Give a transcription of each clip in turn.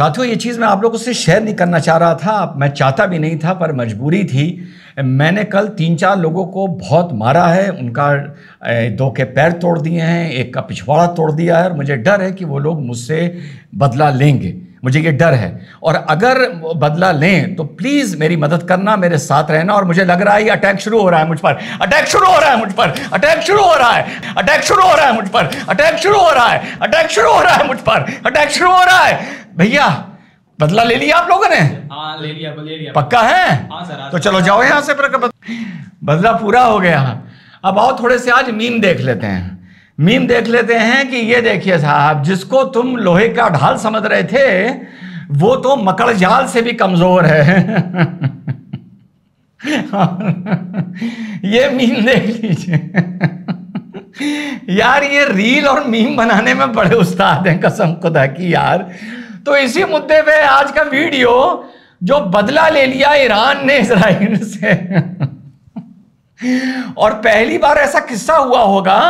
साथियों ये चीज़ मैं आप लोगों से शेयर नहीं करना चाह रहा था मैं चाहता भी नहीं था पर मजबूरी थी मैंने कल तीन चार लोगों को बहुत मारा है उनका दो के पैर तोड़ दिए हैं एक का पिछवाड़ा तोड़ दिया है और मुझे डर है कि वो लोग मुझसे बदला लेंगे मुझे ये डर है और अगर बदला लें तो प्लीज़ मेरी मदद करना मेरे साथ रहना और मुझे लग रहा है ये अटैक शुरू हो रहा है मुझ पर अटैक शुरू हो रहा है मुझ पर अटैक शुरू हो रहा है अटैक शुरू हो रहा है मुझ पर अटैक शुरू हो रहा है अटैक शुरू हो रहा है मुझ पर अटैक शुरू हो रहा है भैया बदला ले लिया आप लोगों ने हाँ, ले लिया, पक्का है हाँ, तो चलो जाओ यहाँ से बदला पूरा हो गया अब आओ थोड़े से आज मीम देख लेते हैं मीम देख लेते हैं कि ये देखिए साहब जिसको तुम लोहे का ढाल समझ रहे थे वो तो मकड़ जाल से भी कमजोर है ये मीम देख लीजिए यार ये रील और मीम बनाने में बड़े उस्ताद हैं कसम खुदा की यार तो इसी मुद्दे पे आज का वीडियो जो बदला ले लिया ईरान ने इसराइल से और पहली बार ऐसा किस्सा हुआ होगा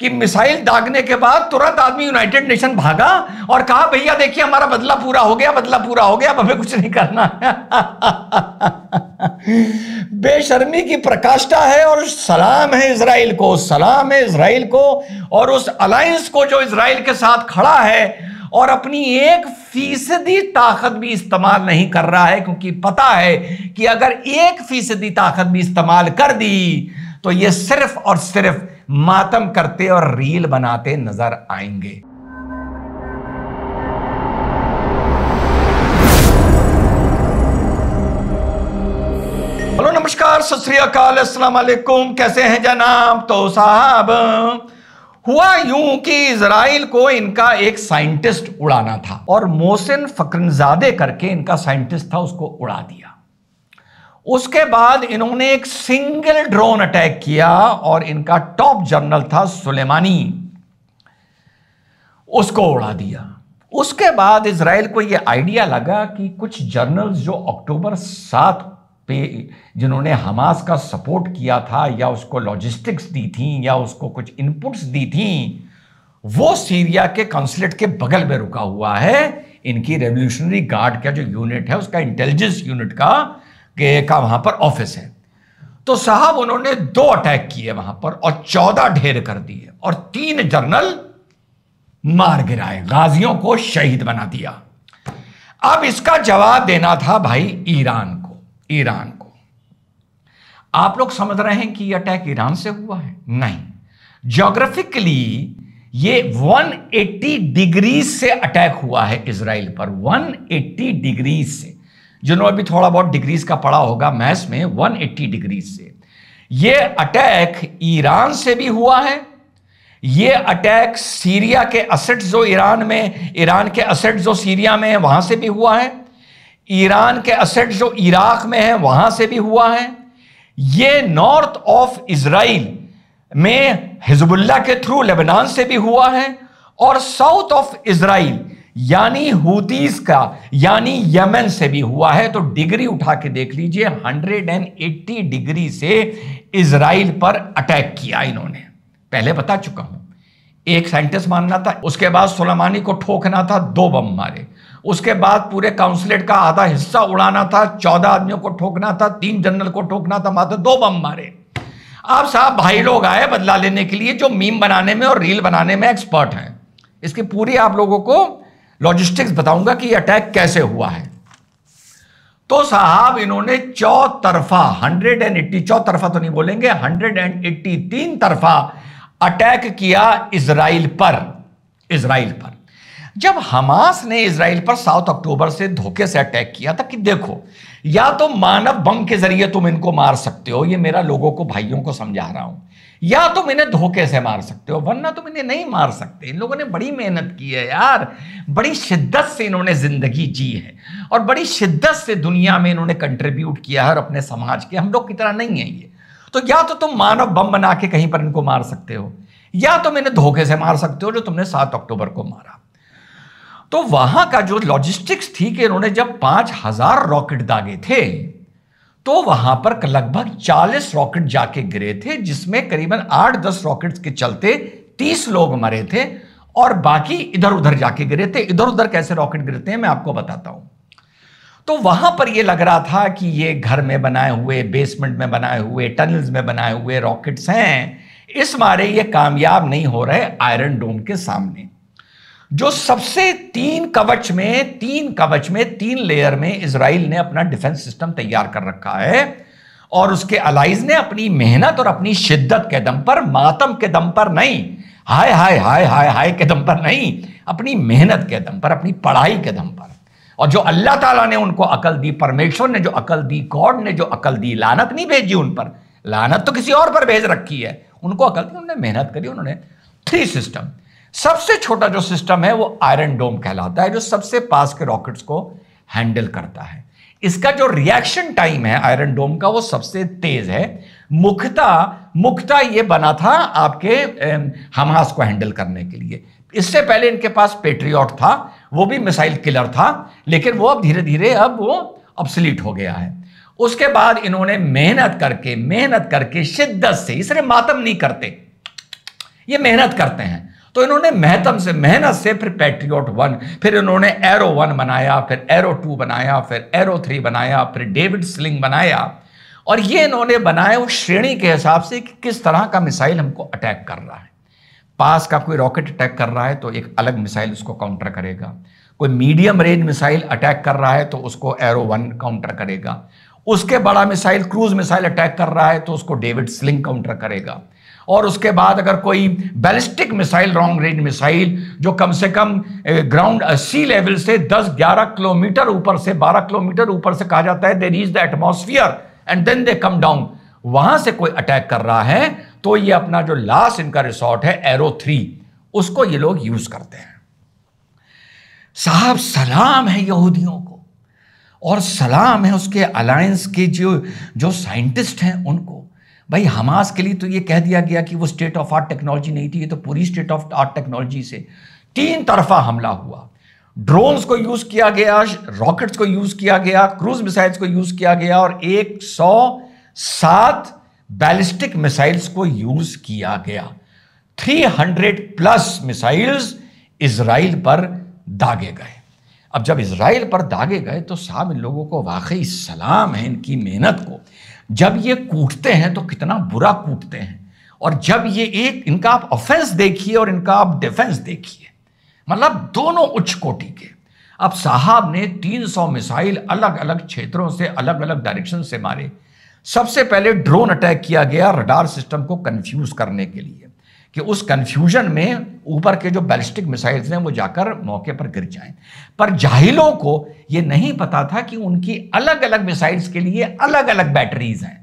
कि मिसाइल दागने के बाद तुरंत आदमी यूनाइटेड नेशन भागा और कहा भैया देखिए हमारा बदला पूरा हो गया बदला पूरा हो गया अब हमें कुछ नहीं करना बेशर्मी की प्रकाष्ठा है और सलाम है इसराइल को सलाम है इसराइल को और उस अलायंस को जो इसराइल के साथ खड़ा है और अपनी एक फीसदी ताकत भी इस्तेमाल नहीं कर रहा है क्योंकि पता है कि अगर एक फीसदी ताकत भी इस्तेमाल कर दी तो ये सिर्फ और सिर्फ मातम करते और रील बनाते नजर आएंगे हेलो नमस्कार सत असलकुम कैसे हैं जनाब तो साहब हुआ यूं कि इसराइल को इनका एक साइंटिस्ट उड़ाना था और मोहसिन फकरनजादे करके इनका साइंटिस्ट था उसको उड़ा दिया उसके बाद इन्होंने एक सिंगल ड्रोन अटैक किया और इनका टॉप जनरल था सुलेमानी उसको उड़ा दिया उसके बाद इसराइल को यह आइडिया लगा कि कुछ जर्नल्स जो अक्टूबर सात पे जिन्होंने हमास का सपोर्ट किया था या उसको लॉजिस्टिक्स दी थी या उसको कुछ इनपुट्स दी थी वो सीरिया के कंसलेट के बगल में रुका हुआ है इनकी रेवोल्यूशनरी गार्ड का जो यूनिट है उसका इंटेलिजेंस यूनिट का का वहां पर ऑफिस है तो साहब उन्होंने दो अटैक किए वहां पर और चौदह ढेर कर दिए और तीन जनरल मार गिराए गाजियों को शहीद बना दिया अब इसका जवाब देना था भाई ईरान को ईरान को आप लोग समझ रहे हैं कि यह अटैक ईरान से हुआ है नहीं जोग्राफिकली ये 180 डिग्री से अटैक हुआ है इसराइल पर 180 डिग्री से जिन्होंने अभी थोड़ा बहुत डिग्रीज का पड़ा होगा मैथ्स में 180 डिग्रीज से ये अटैक ईरान से भी हुआ है ये अटैक सीरिया के असेट जो ईरान में ईरान के असेट जो सीरिया में है वहां से भी हुआ है ईरान के असेट जो इराक में है वहां से भी हुआ है ये नॉर्थ ऑफ इसराइल में हिजबुल्ला के थ्रू लेबनान से भी हुआ है और साउथ ऑफ इसराइल यानी हुतीस का यानी यमन से भी हुआ है तो डिग्री उठा के देख लीजिए 180 डिग्री से इसराइल पर अटैक किया इन्होंने पहले बता चुका हूं एक साइंटिस्ट मानना था उसके बाद सुलेमानी को ठोकना था दो बम मारे उसके बाद पूरे काउंसलेट का आधा हिस्सा उड़ाना था चौदह आदमियों को ठोकना था तीन जनरल को ठोकना था मात्र दो बम मारे आप साहब भाई लोग आए बदला लेने के लिए जो मीम बनाने में और रील बनाने में एक्सपर्ट हैं इसकी पूरी आप लोगों को लॉजिस्टिक्स बताऊंगा कि अटैक कैसे हुआ है तो साहब इन्होंने चौतरफा हंड्रेड एंड एट्टी चौतरफा तो नहीं बोलेंगे हंड्रेड एंड एट्टी तीन तरफा अटैक किया इसराइल पर इसराइल पर जब हमास ने इसराइल पर सात अक्टूबर से धोखे से अटैक किया था कि देखो या तो मानव बम के जरिए तुम इनको मार सकते हो ये मेरा लोगों को भाइयों को समझा रहा हूं या तुम इन्हें धोखे से मार सकते हो वरना तुम इन्हें नहीं मार सकते इन लोगों ने बड़ी मेहनत की है यार बड़ी शिद्दत से इन्होंने ज़िंदगी जी है और बड़ी शिद्दत से दुनिया में इन्होंने कंट्रीब्यूट किया है और अपने समाज के हम लोग की तरह नहीं है ये तो या तो तुम मानव बम बना के कहीं पर इनको मार सकते हो या तुम इन्हें धोखे से मार सकते हो जो तुमने सात अक्टूबर को मारा तो वहां का जो लॉजिस्टिक्स थी कि इन्होंने जब पांच हजार रॉकेट दागे थे तो वहां पर लगभग 40 रॉकेट जाके गिरे थे जिसमें करीबन 8-10 रॉकेट्स के चलते 30 लोग मरे थे और बाकी इधर उधर जाके गिरे थे इधर उधर कैसे रॉकेट गिरते हैं मैं आपको बताता हूं तो वहां पर यह लग रहा था कि ये घर में बनाए हुए बेसमेंट में बनाए हुए टनल्स में बनाए हुए रॉकेट्स हैं इस मारे ये कामयाब नहीं हो रहे आयरन डोम के सामने जो सबसे तीन कवच में तीन कवच में तीन लेयर में इसराइल ने अपना डिफेंस सिस्टम तैयार कर रखा है और उसके अलाइज ने अपनी मेहनत और अपनी शिद्दत के दम पर मातम के दम पर नहीं हाय हाय हाय हाय हाय के दम पर नहीं अपनी मेहनत के दम पर अपनी पढ़ाई के दम पर और जो अल्लाह ताला ने उनको अकल दी परमेश्वर ने जो अकल दी गॉड ने जो अकल दी लानत नहीं भेजी उन पर लानत तो किसी और पर भेज रखी है उनको अकल दी उन्होंने मेहनत करी उन्होंने थ्री सिस्टम सबसे छोटा जो सिस्टम है वो आयरन डोम कहलाता है जो सबसे पास के रॉकेट्स को हैंडल करता है इसका जो रिएक्शन टाइम है आयरन डोम का वो सबसे तेज है मुख्यता मुख्यता ये बना था आपके हमास को हैंडल करने के लिए इससे पहले इनके पास पेट्रियॉट था वो भी मिसाइल किलर था लेकिन वो अब धीरे धीरे अब वो अपसलीट हो गया है उसके बाद इन्होंने मेहनत करके मेहनत करके शिद्दत से इसे मातम नहीं करते ये मेहनत करते हैं तो इन्होंने महतम से मेहनत से फिर पैट्रियट वन फिर इन्होंने एरो वन बनाया फिर एरो टू बनाया फिर एरो थ्री बनाया फिर डेविड स्लिंग बनाया और ये इन्होंने बनाया उस श्रेणी के हिसाब से कि किस तरह का मिसाइल हमको अटैक कर रहा है पास का कोई रॉकेट अटैक कर रहा है तो एक अलग मिसाइल उसको काउंटर करेगा कोई मीडियम रेंज मिसाइल अटैक कर रहा है तो उसको एरो वन काउंटर करेगा उसके बड़ा मिसाइल क्रूज मिसाइल अटैक कर रहा है तो उसको डेविड स्लिंग काउंटर करेगा और उसके बाद अगर कोई ballistic missile long range missile जो कम से कम ग्राउंड सी लेवल से 10-11 किलोमीटर ऊपर से 12 किलोमीटर ऊपर से कहा जाता है they rise the atmosphere and then they come down वहां से कोई अटैक कर रहा है तो ये अपना जो लास्ट इनका रिसोर्ट है एरो थ्री उसको ये लोग यूज करते हैं साहब सलाम है यहूदियों को और सलाम है उसके अलायंस के जो जो साइंटिस्ट हैं उनको भाई हमास के लिए तो ये कह दिया गया कि वो स्टेट ऑफ आर्ट टेक्नोलॉजी नहीं थी ये तो पूरी स्टेट ऑफ आर्ट टेक्नोलॉजी से तीन तरफा हमला हुआ ड्रोन्स को यूज किया गया रॉकेट्स को यूज किया गया क्रूज मिसाइल्स को यूज किया गया और एक सौ सात बैलिस्टिक मिसाइल्स को यूज किया गया 300 प्लस मिसाइल्स इसराइल पर दागे गए अब जब इसराइल पर दागे गए तो साहब इन लोगों को वाकई सलाम है इनकी मेहनत को जब ये कूटते हैं तो कितना बुरा कूटते हैं और जब ये एक इनका आप ऑफेंस देखिए और इनका आप डिफेंस देखिए मतलब दोनों उच्च कोटि के अब साहब ने 300 मिसाइल अलग अलग क्षेत्रों से अलग अलग डायरेक्शन से मारे सबसे पहले ड्रोन अटैक किया गया रडार सिस्टम को कंफ्यूज करने के लिए कि उस कंफ्यूजन में ऊपर के जो बैलिस्टिक मिसाइल्स हैं वो जाकर मौके पर गिर जाएं पर जाहिलों को ये नहीं पता था कि उनकी अलग अलग मिसाइल्स के लिए अलग अलग बैटरीज हैं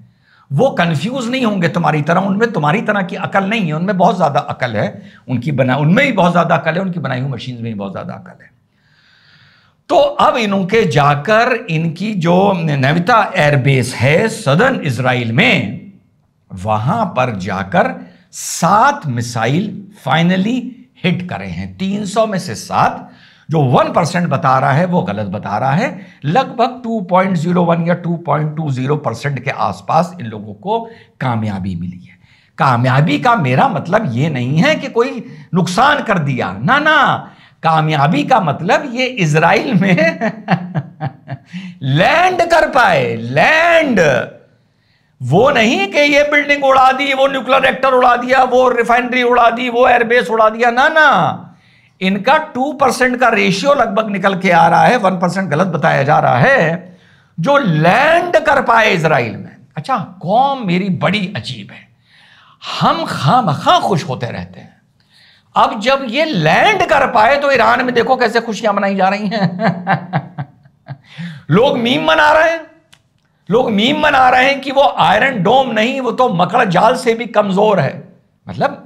वो कंफ्यूज नहीं होंगे तुम्हारी तरह उनमें तुम्हारी तरह की अकल नहीं है उनमें बहुत ज़्यादा अकल है उनकी बना उनमें भी बहुत ज़्यादा अकल है उनकी बनाई हुई मशीन में भी बहुत ज़्यादा अकल है तो अब इनके जाकर इनकी जो नविता एयरबेस है सदन इसराइल में वहां पर जाकर सात मिसाइल फाइनली हिट करे हैं 300 में से सात जो वन परसेंट बता रहा है वो गलत बता रहा है लगभग 2.01 या 2.20 परसेंट के आसपास इन लोगों को कामयाबी मिली है कामयाबी का मेरा मतलब ये नहीं है कि कोई नुकसान कर दिया ना ना कामयाबी का मतलब ये इसराइल में लैंड कर पाए लैंड वो नहीं कि ये बिल्डिंग उड़ा दी वो न्यूक्लियर रिएक्टर उड़ा दिया वो रिफाइनरी उड़ा दी वो एयरबेस उड़ा दिया ना ना इनका टू परसेंट का रेशियो लगभग निकल के आ रहा है वन परसेंट गलत बताया जा रहा है जो लैंड कर पाए इसराइल में अच्छा कौम मेरी बड़ी अजीब है हम खाम खां खुश होते रहते हैं अब जब ये लैंड कर पाए तो ईरान में देखो कैसे खुशियां मनाई जा रही हैं लोग मीम मना रहे हैं लोग मीम बना रहे हैं कि वो आयरन डोम नहीं वो तो मकड़ जाल से भी कमजोर है मतलब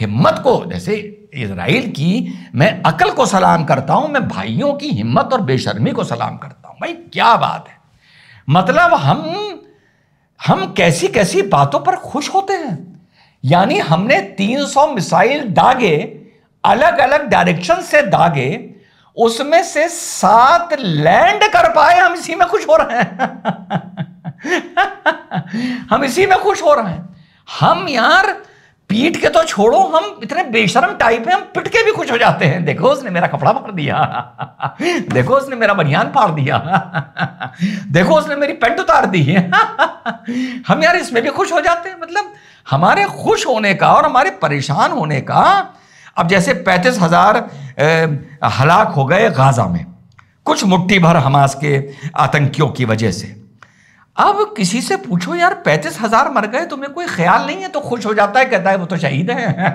हिम्मत को जैसे इसराइल की मैं अकल को सलाम करता हूं मैं भाइयों की हिम्मत और बेशर्मी को सलाम करता हूं भाई क्या बात है मतलब हम हम कैसी कैसी बातों पर खुश होते हैं यानी हमने 300 मिसाइल दागे अलग अलग डायरेक्शन से दागे उसमें से सात लैंड कर पाए हम इसी में खुश हो रहे हैं हम इसी में खुश हो रहे हैं हम यार पीट के तो छोड़ो हम इतने बेशरम टाइप हैं हम पिट के भी खुश हो जाते हैं देखो उसने मेरा कपड़ा फाड़ दिया देखो उसने मेरा बनियान फाड़ दिया देखो उसने मेरी पेंट उतार दी है हम यार इसमें भी खुश हो जाते हैं मतलब हमारे खुश होने का और हमारे परेशान होने का अब जैसे पैंतीस हजार हलाक हो गए गाजा में कुछ मुट्ठी भर हमास के आतंकियों की वजह से अब किसी से पूछो यार पैंतीस हजार मर गए तुम्हें कोई ख्याल नहीं है तो खुश हो जाता है कहता है वो तो शहीद है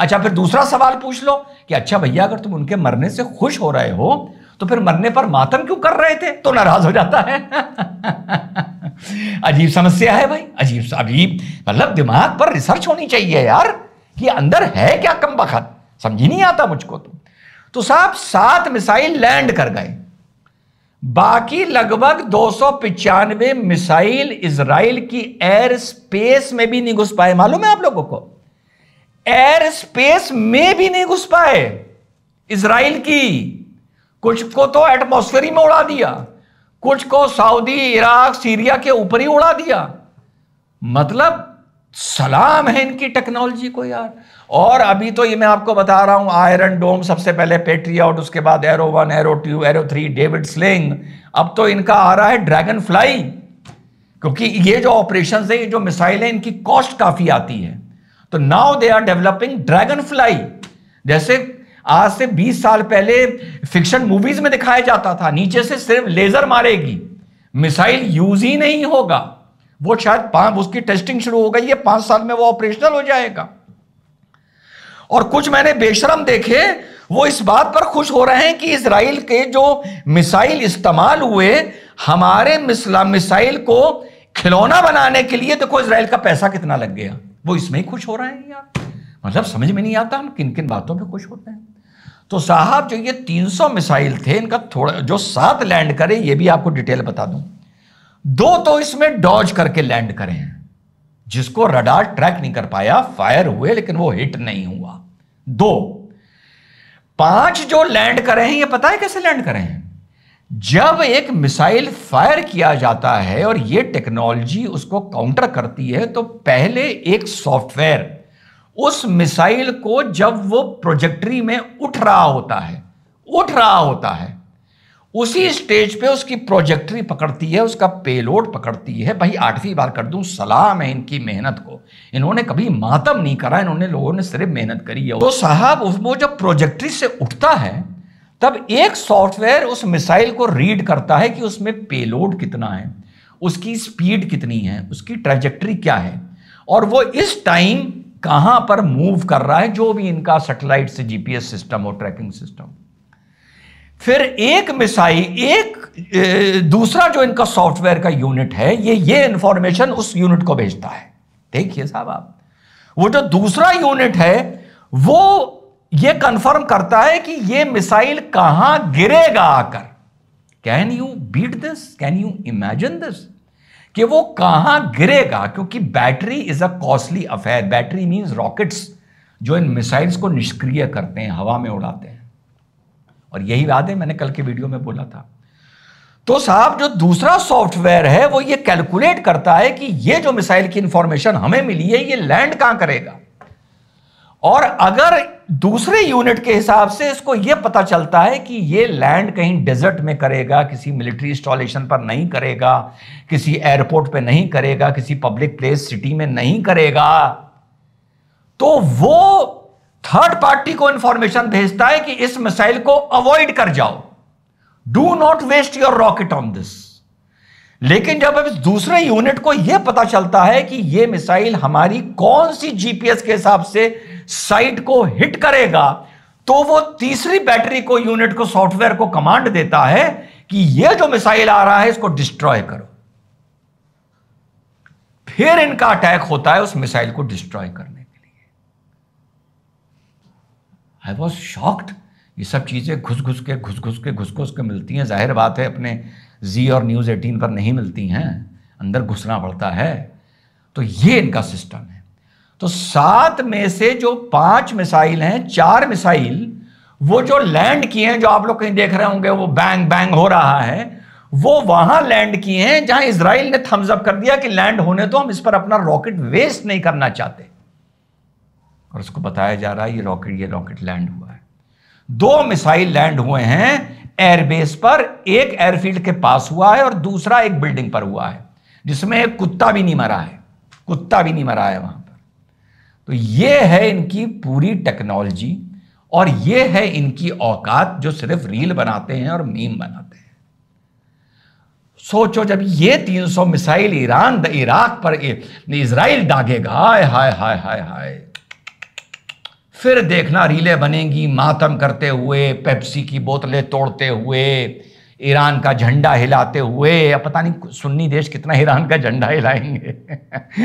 अच्छा फिर दूसरा सवाल पूछ लो कि अच्छा भैया अगर तुम उनके मरने से खुश हो रहे हो तो फिर मरने पर मातम क्यों कर रहे थे तो नाराज हो जाता है अजीब समस्या है भाई अजीब अजीब मतलब दिमाग पर रिसर्च होनी चाहिए यार कि अंदर है क्या कम बखत समझ नहीं आता मुझको तो तो साहब सात मिसाइल लैंड कर गए बाकी लगभग दो मिसाइल इसराइल की एयर स्पेस में भी नहीं घुस पाए मालूम है आप लोगों को एयर स्पेस में भी नहीं घुस पाए इसराइल की कुछ को तो एटमोस्फेयर में उड़ा दिया कुछ को सऊदी इराक सीरिया के ऊपर ही उड़ा दिया मतलब सलाम है इनकी टेक्नोलॉजी को यार और अभी तो ये मैं आपको बता रहा हूं आयरन डोम सबसे पहले पेट्रियाट उसके बाद Arrow one Arrow two Arrow three David Sling अब तो इनका आ रहा है ड्रैगन फ्लाई क्योंकि ये जो ऑपरेशन है ये जो मिसाइल है इनकी कॉस्ट काफ़ी आती है तो now they are developing dragon fly जैसे आज से 20 साल पहले फिक्शन मूवीज में दिखाया जाता था नीचे से सिर्फ लेजर मारेगी मिसाइल यूज ही नहीं होगा वो शायद उसकी टेस्टिंग शुरू हो गई है पांच साल में वो ऑपरेशनल हो जाएगा और कुछ मैंने बेशरम देखे वो इस बात पर खुश हो रहे हैं कि इसराइल के जो मिसाइल इस्तेमाल हुए हमारे मिसाइल को खिलौना बनाने के लिए देखो इसराइल का पैसा कितना लग गया वो इसमें ही खुश हो रहे हैं यार मतलब समझ में नहीं आता हम किन किन बातों पर खुश होते हैं तो साहब जो ये 300 मिसाइल थे इनका थोड़ा जो सात लैंड करे ये भी आपको डिटेल बता दूं दो तो इसमें डॉज करके लैंड करे हैं जिसको रडार ट्रैक नहीं कर पाया फायर हुए लेकिन वो हिट नहीं हुआ दो पांच जो लैंड करे हैं ये पता है कैसे लैंड करे हैं जब एक मिसाइल फायर किया जाता है और ये टेक्नोलॉजी उसको काउंटर करती है तो पहले एक सॉफ्टवेयर उस मिसाइल को जब वो प्रोजेक्टरी में उठ रहा होता है उठ रहा होता है उसी स्टेज पे उसकी प्रोजेक्टरी पकड़ती है उसका पेलोड पकड़ती है भाई आठवीं बार कर दूं सलाम है इनकी मेहनत को इन्होंने कभी मातम नहीं करा इन्होंने लोगों ने सिर्फ मेहनत करी है तो साहब वो जब प्रोजेक्टरी से उठता है तब एक सॉफ्टवेयर उस मिसाइल को रीड करता है कि उसमें पेलोड कितना है उसकी स्पीड कितनी है उसकी ट्रेजेक्ट्री क्या है और वो इस टाइम कहाँ पर मूव कर रहा है जो भी इनका सेटेलाइट से जीपीएस सिस्टम हो ट्रैकिंग सिस्टम फिर एक मिसाई एक दूसरा जो इनका सॉफ्टवेयर का यूनिट है ये ये इंफॉर्मेशन उस यूनिट को भेजता है देखिए साहब आप वो जो दूसरा यूनिट है वो ये कंफर्म करता है कि ये मिसाइल कहां गिरेगा आकर can you beat this can you imagine this कि वो कहां गिरेगा क्योंकि battery is a costly affair battery means rockets जो इन मिसाइल्स को निष्क्रिय करते हैं हवा में उड़ाते हैं और यही याद है मैंने कल के वीडियो में बोला था तो साहब जो दूसरा सॉफ्टवेयर है वो ये कैलकुलेट करता है कि ये जो मिसाइल की इंफॉर्मेशन हमें मिली है ये लैंड कहां करेगा और अगर दूसरे यूनिट के हिसाब से इसको ये पता चलता है कि ये लैंड कहीं डेजर्ट में करेगा किसी मिलिट्री इंस्टॉलेशन पर नहीं करेगा किसी एयरपोर्ट पे नहीं करेगा किसी पब्लिक प्लेस सिटी में नहीं करेगा तो वो थर्ड पार्टी को इंफॉर्मेशन भेजता है कि इस मिसाइल को अवॉइड कर जाओ do not waste your rocket on this लेकिन जब इस दूसरे यूनिट को यह पता चलता है कि यह मिसाइल हमारी कौन सी जीपीएस के हिसाब से साइट को हिट करेगा तो वो तीसरी बैटरी को यूनिट को सॉफ्टवेयर को कमांड देता है कि यह जो मिसाइल आ रहा है इसको डिस्ट्रॉय करो फिर इनका अटैक होता है उस मिसाइल को डिस्ट्रॉय करने आई वॉज शॉक्ड ये सब चीज़ें घुस घुस के घुस घुस के घुस घुस के मिलती हैं जाहिर बात है अपने जी और न्यूज़ एटीन पर नहीं मिलती हैं अंदर घुसना पड़ता है तो ये इनका सिस्टम है तो सात में से जो पांच मिसाइल हैं चार मिसाइल वो जो लैंड किए हैं जो आप लोग कहीं देख रहे होंगे वो बैंग बैंग हो रहा है वो वहां लैंड किए हैं जहां इसराइल ने थम्सअप कर दिया कि लैंड होने तो हम इस पर अपना रॉकेट वेस्ट नहीं करना चाहते और उसको बताया जा रहा है ये रॉकेट ये रॉकेट लैंड हुआ है दो मिसाइल लैंड हुए हैं एयरबेस पर एक एयरफील्ड के पास हुआ है और दूसरा एक बिल्डिंग पर हुआ है जिसमें एक कुत्ता भी नहीं मरा है कुत्ता भी नहीं मरा है वहां पर तो ये है इनकी पूरी टेक्नोलॉजी और ये है इनकी औकात जो सिर्फ रील बनाते हैं और मीम बनाते हैं सोचो जब ये 300 मिसाइल ईरान इराक पर इसराइल दागेगा हाय हाय हाय हाय हाय फिर देखना रीलें बनेंगी मातम करते हुए पेप्सी की बोतलें तोड़ते हुए ईरान का झंडा हिलाते हुए या पता नहीं सुन्नी देश कितना ईरान का झंडा हिलाएंगे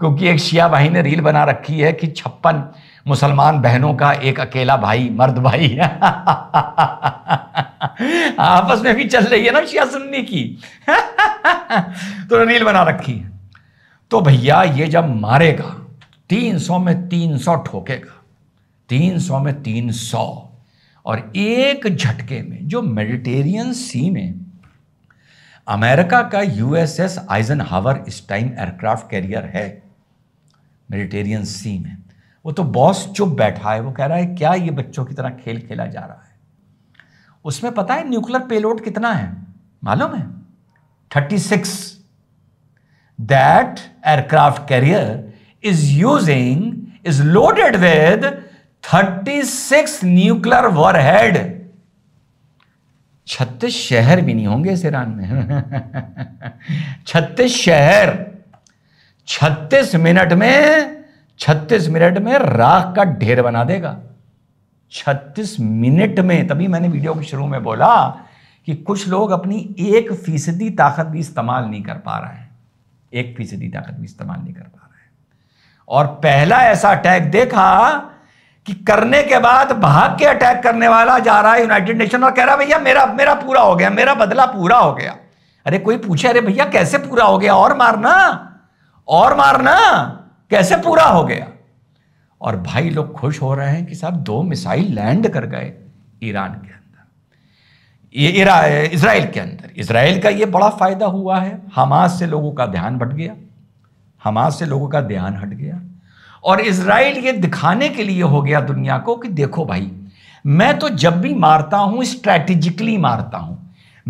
क्योंकि एक शिया भाई ने रील बना रखी है कि छप्पन मुसलमान बहनों का एक अकेला भाई मर्द भाई आपस में भी चल रही है ना शिया सुन्नी की तो रील बना रखी है तो भैया ये जब मारेगा तीन सौ में तीन सौ ठोकेगा तीन सौ में तीन सौ और एक झटके में जो मेडिटेरियन सी में अमेरिका का यूएसएस आइजन हावर इस टाइम एयरक्राफ्ट कैरियर है मेडिटेरियन सी में वो तो बॉस चुप बैठा है वो कह रहा है क्या ये बच्चों की तरह खेल खेला जा रहा है उसमें पता है न्यूक्लियर पेलोड कितना है मालूम है thirty six that aircraft carrier is using is loaded with 36 warhead छत्तीस शहर भी नहीं होंगे इस ईरान में छत्तीस शहर छत्तीस मिनट में छत्तीस मिनट में राख का ढेर बना देगा छत्तीस मिनट में तभी मैंने वीडियो के शुरू में बोला कि कुछ लोग अपनी एक फीसदी ताकत भी इस्तेमाल नहीं कर पा रहे हैं एक फीसदी ताकत भी इस्तेमाल नहीं कर पा रहे और पहला ऐसा अटैक देखा कि करने के बाद भाग के अटैक करने वाला जा रहा है यूनाइटेड नेशन और कह रहा भैया मेरा मेरा पूरा हो गया मेरा बदला पूरा हो गया अरे कोई पूछे अरे भैया कैसे पूरा हो गया और मारना और मारना कैसे पूरा हो गया और भाई लोग खुश हो रहे हैं कि साहब दो मिसाइल लैंड कर गए ईरान के अंदर ये इसराइल के अंदर इसराइल का ये बड़ा फायदा हुआ है हमास से लोगों का ध्यान बट गया हमास से लोगों का ध्यान हट गया और इसराइल ये दिखाने के लिए हो गया दुनिया को कि देखो भाई मैं तो जब भी मारता हूं स्ट्रैटेजिकली मारता हूं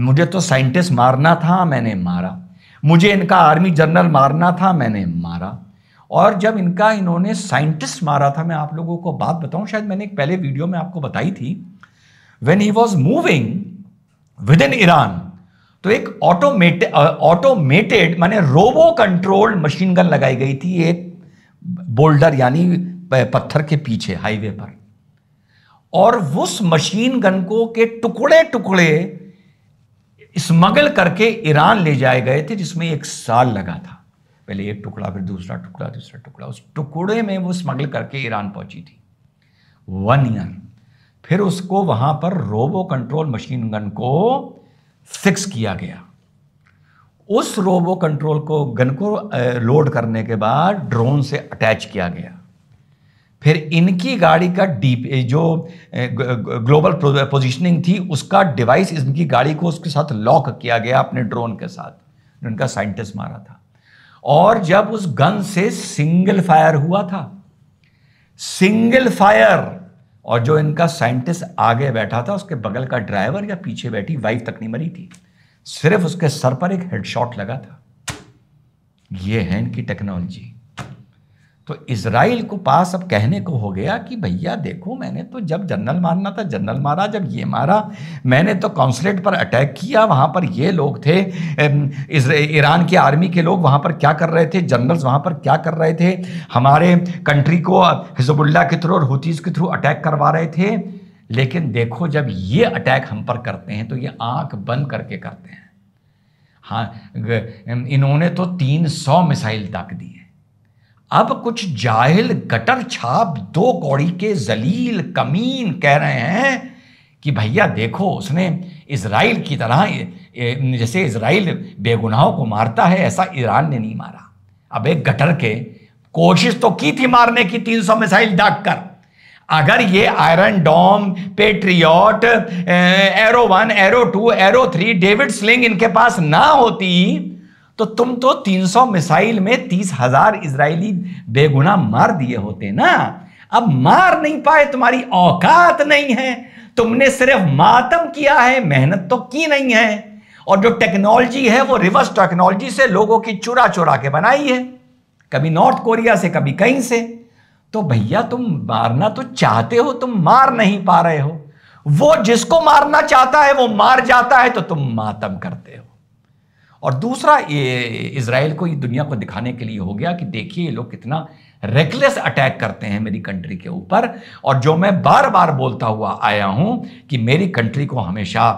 मुझे तो साइंटिस्ट मारना था मैंने मारा मुझे इनका आर्मी जनरल मारना था मैंने मारा और जब इनका इन्होंने साइंटिस्ट मारा था मैं आप लोगों को बात बताऊं शायद मैंने एक पहले वीडियो में आपको बताई थी when he was moving with in Iran तो एक ऑटोमेट ऑटोमेटेड माने रोबो कंट्रोल्ड मशीन गन लगाई गई थी एक बोल्डर यानी पत्थर के पीछे हाईवे पर और उस मशीन गन को के टुकड़े टुकड़े स्मगल करके ईरान ले जाए गए थे जिसमें एक साल लगा था पहले एक टुकड़ा फिर दूसरा टुकड़ा दूसरा टुकड़ा उस टुकड़े में वो स्मगल करके ईरान पहुंची थी वन ईयर फिर उसको वहां पर रोबो कंट्रोल मशीन गन को फिक्स किया गया उस रोबो कंट्रोल को गन को लोड करने के बाद ड्रोन से अटैच किया गया फिर इनकी गाड़ी का डीप जो ग्लोबल पोजीशनिंग थी उसका डिवाइस इनकी गाड़ी को उसके साथ लॉक किया गया अपने ड्रोन के साथ उनका इनका साइंटिस्ट मारा था और जब उस गन से सिंगल फायर हुआ था सिंगल फायर और जो इनका साइंटिस्ट आगे बैठा था उसके बगल का ड्राइवर या पीछे बैठी वाइफ तक नहीं मरी थी सिर्फ उसके सर पर एक हेडशॉट लगा था ये है इनकी टेक्नोलॉजी तो इसराइल को पास अब कहने को हो गया कि भैया देखो मैंने तो जब जनरल मारना था जनरल मारा जब ये मारा मैंने तो कौंसलेट पर अटैक किया वहाँ पर ये लोग थे ईरान के आर्मी के लोग वहाँ पर क्या कर रहे थे जनरल्स वहाँ पर क्या कर रहे थे हमारे कंट्री को हिजबुल्ला के थ्रू और हुतीज़ के थ्रू अटैक करवा रहे थे लेकिन देखो जब ये अटैक हम पर करते हैं तो ये आँख बंद करके करते हैं हाँ इन्होंने तो तीन मिसाइल दाग दी है अब कुछ जाहिल गटर छाप दो कौड़ी के जलील कमीन कह रहे हैं कि भैया देखो उसने इसराइल की तरह जैसे इसराइल बेगुनाहों को मारता है ऐसा ईरान ने नहीं मारा अब एक गटर के कोशिश तो की थी मारने की 300 मिसाइल दाग कर अगर ये iron dome Patriot Arrow one Arrow two Arrow three David Sling इनके पास ना होती तो तुम तो 300 मिसाइल में तीस हजार इसराइली बेगुना मार दिए होते ना अब मार नहीं पाए तुम्हारी औकात नहीं है तुमने सिर्फ मातम किया है मेहनत तो की नहीं है और जो टेक्नोलॉजी है वो रिवर्स टेक्नोलॉजी से लोगों की चुरा चुरा के बनाई है कभी नॉर्थ कोरिया से कभी कहीं से तो भैया तुम मारना तो चाहते हो तुम मार नहीं पा रहे हो वो जिसको मारना चाहता है वो मार जाता है तो तुम मातम करते हो और दूसरा ये इसराइल को ये दुनिया को दिखाने के लिए हो गया कि देखिए ये लोग कितना रेकलेस अटैक करते हैं मेरी कंट्री के ऊपर और जो मैं बार बार बोलता हुआ आया हूँ कि मेरी कंट्री को हमेशा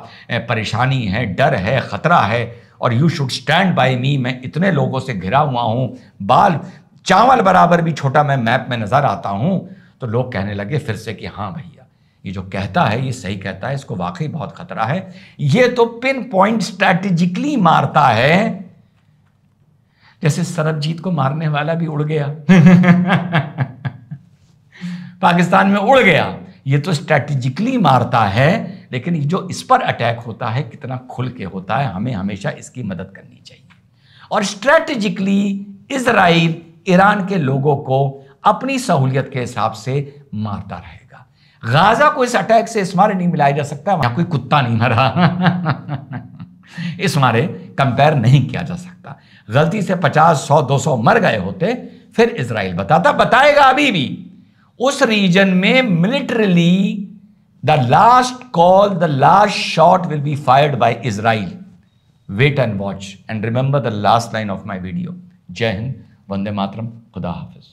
परेशानी है डर है ख़तरा है और you should stand by me मैं इतने लोगों से घिरा हुआ हूँ बाल चावल बराबर भी छोटा मैं मैप में नज़र आता हूँ तो लोग कहने लगे फिर से कि हाँ भैया ये जो कहता है ये सही कहता है इसको वाकई बहुत खतरा है ये तो पिन पॉइंट स्ट्रैटेजिकली मारता है जैसे सरबजीत को मारने वाला भी उड़ गया पाकिस्तान में उड़ गया ये तो स्ट्रैटेजिकली मारता है लेकिन जो इस पर अटैक होता है कितना खुल के होता है हमें हमेशा इसकी मदद करनी चाहिए और स्ट्रैटेजिकली इसराइल ईरान के लोगों को अपनी सहूलियत के हिसाब से मारता रहे गाजा को इस अटैक से इस मारे नहीं मिलाया जा सकता वहां कोई कुत्ता नहीं मरा इस मारे कंपेयर नहीं किया जा सकता गलती से पचास सौ दो सौ मर गए होते फिर इसराइल बताता बताएगा अभी भी उस रीजन में militarily the last call the last shot will be fired by Israel wait and watch and remember the last line of my video Jai Hind वंदे मातरम खुदा हाफिज